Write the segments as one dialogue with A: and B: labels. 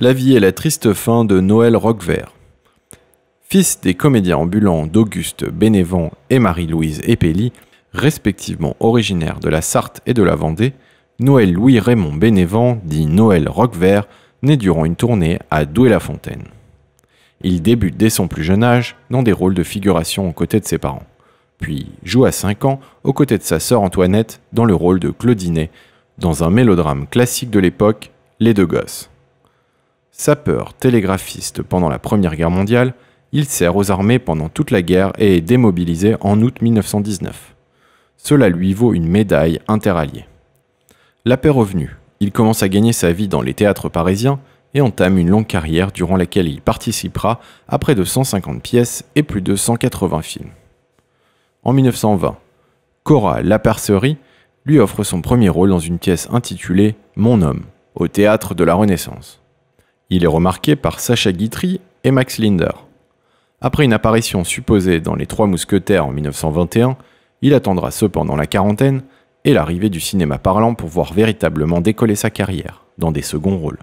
A: La vie et la triste fin de Noël Roquevert. Fils des comédiens ambulants d'Auguste Bénévent et Marie-Louise Épelli, respectivement originaires de la Sarthe et de la Vendée, Noël Louis Raymond Bénévent, dit Noël Roquevert, naît durant une tournée à Douai-la-Fontaine. Il débute dès son plus jeune âge dans des rôles de figuration aux côtés de ses parents, puis joue à 5 ans aux côtés de sa sœur Antoinette dans le rôle de Claudinet, dans un mélodrame classique de l'époque, Les deux gosses. Sapeur, télégraphiste pendant la Première Guerre mondiale, il sert aux armées pendant toute la guerre et est démobilisé en août 1919. Cela lui vaut une médaille interalliée. La paix revenue, il commence à gagner sa vie dans les théâtres parisiens et entame une longue carrière durant laquelle il participera à près de 150 pièces et plus de 180 films. En 1920, Cora Lapercerie lui offre son premier rôle dans une pièce intitulée Mon homme, au théâtre de la Renaissance. Il est remarqué par Sacha Guitry et Max Linder. Après une apparition supposée dans Les Trois Mousquetaires en 1921, il attendra cependant la quarantaine et l'arrivée du cinéma parlant pour voir véritablement décoller sa carrière, dans des seconds rôles.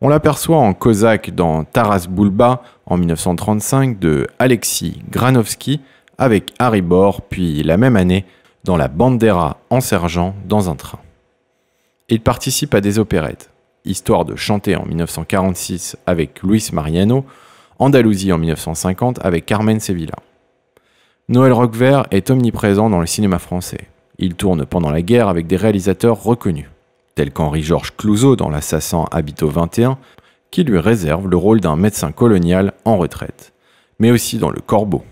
A: On l'aperçoit en Cosaque dans Taras Bulba en 1935 de Alexis Granovski avec Harry Bor, puis la même année dans La Bandera en sergent dans un train. Il participe à des opérettes, Histoire de chanter en 1946 avec Luis Mariano, Andalousie en 1950 avec Carmen Sevilla. Noël Roquevert est omniprésent dans le cinéma français. Il tourne pendant la guerre avec des réalisateurs reconnus, tels qu'Henri-Georges Clouzot dans L'Assassin Habito 21, qui lui réserve le rôle d'un médecin colonial en retraite, mais aussi dans Le Corbeau.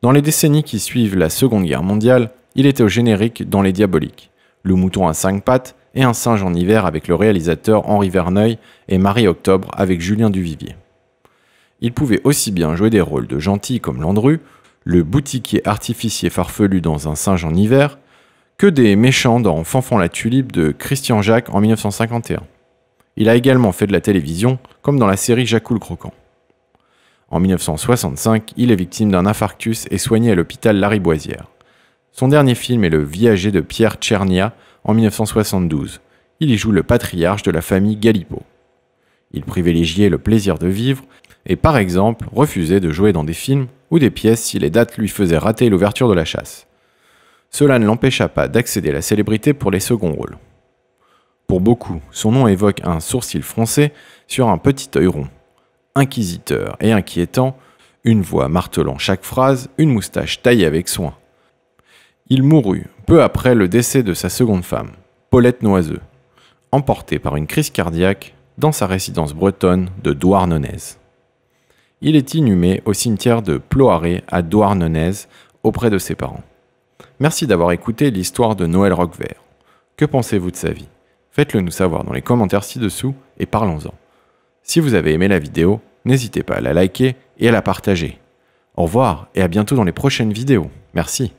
A: Dans les décennies qui suivent la Seconde Guerre mondiale, il était au générique dans Les Diaboliques, Le Mouton à cinq pattes et Un singe en hiver avec le réalisateur Henri Verneuil et Marie Octobre avec Julien Duvivier. Il pouvait aussi bien jouer des rôles de gentil comme Landru, le boutiquier artificier farfelu dans Un singe en hiver, que des méchants dans Fanfan la tulipe de Christian Jacques en 1951. Il a également fait de la télévision, comme dans la série Jacoule Croquant. En 1965, il est victime d'un infarctus et soigné à l'hôpital Lariboisière. Son dernier film est Le Viager de Pierre Tchernia, en 1972. Il y joue le patriarche de la famille Gallipo. Il privilégiait le plaisir de vivre et par exemple refusait de jouer dans des films ou des pièces si les dates lui faisaient rater l'ouverture de la chasse. Cela ne l'empêcha pas d'accéder à la célébrité pour les seconds rôles. Pour beaucoup, son nom évoque un sourcil français sur un petit œil rond. Inquisiteur et inquiétant, une voix martelant chaque phrase, une moustache taillée avec soin, il mourut peu après le décès de sa seconde femme, Paulette Noiseux, emportée par une crise cardiaque dans sa résidence bretonne de Douarnenez. Il est inhumé au cimetière de Ploaré à Douarnenez auprès de ses parents. Merci d'avoir écouté l'histoire de Noël Roquevert. Que pensez-vous de sa vie Faites-le nous savoir dans les commentaires ci-dessous et parlons-en. Si vous avez aimé la vidéo, n'hésitez pas à la liker et à la partager. Au revoir et à bientôt dans les prochaines vidéos. Merci.